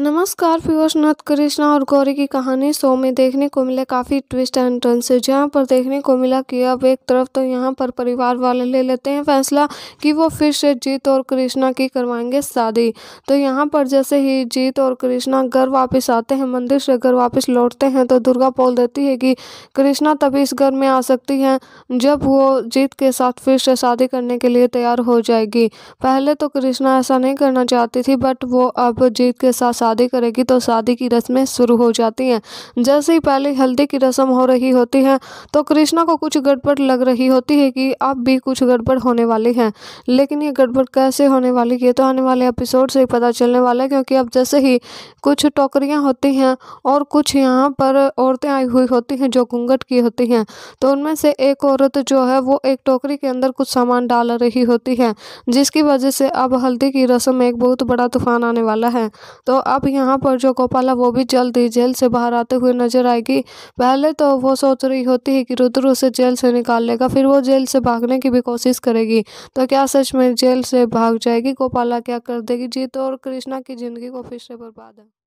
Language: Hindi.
नमस्कार फिवर्स नाथ कृष्णा और गौरी की कहानी शो में देखने को मिले काफ़ी ट्विस्ट एंड टर्न से जहाँ पर देखने को मिला कि अब एक तरफ तो यहाँ पर परिवार वाले ले लेते हैं फैसला कि वो फिर से जीत और कृष्णा की करवाएंगे शादी तो यहाँ पर जैसे ही जीत और कृष्णा घर वापस आते हैं मंदिर से घर वापस लौटते हैं तो दुर्गा बोल देती है कि कृष्णा तभी इस घर में आ सकती हैं जब वो जीत के साथ फिर से शादी करने के लिए तैयार हो जाएगी पहले तो कृष्णा ऐसा नहीं करना चाहती थी बट वो अब जीत के साथ शादी करेगी तो शादी की रस्में शुरू हो जाती हैं जैसे ही पहले हल्दी की रस्म हो रही होती है तो कृष्णा को कुछ गड़बड़ लग रही होती है कि अब भी कुछ गड़बड़ होने वाली है लेकिन ये गड़बड़ कैसे होने वाली ये तो आने वाले एपिसोड से ही पता चलने वाला है क्योंकि अब जैसे ही कुछ टोकरियाँ होती हैं और कुछ यहाँ पर औरतें आई हुई होती हैं जो घूंघट की होती हैं तो उनमें से एक औरत जो है वो एक टोकरी के अंदर कुछ सामान डाल रही होती है जिसकी वजह से अब हल्दी की रस्म एक बहुत बड़ा तूफान आने वाला है तो अब अब यहाँ पर जो गोपाला वो भी जल्द ही जेल से बाहर आते हुए नजर आएगी पहले तो वो सोच रही होती है कि रुद्र उसे जेल से निकाल लेगा फिर वो जेल से भागने की भी कोशिश करेगी तो क्या सच में जेल से भाग जाएगी गोपाला क्या कर देगी जीत और कृष्णा की जिंदगी को फिर से बर्बाद है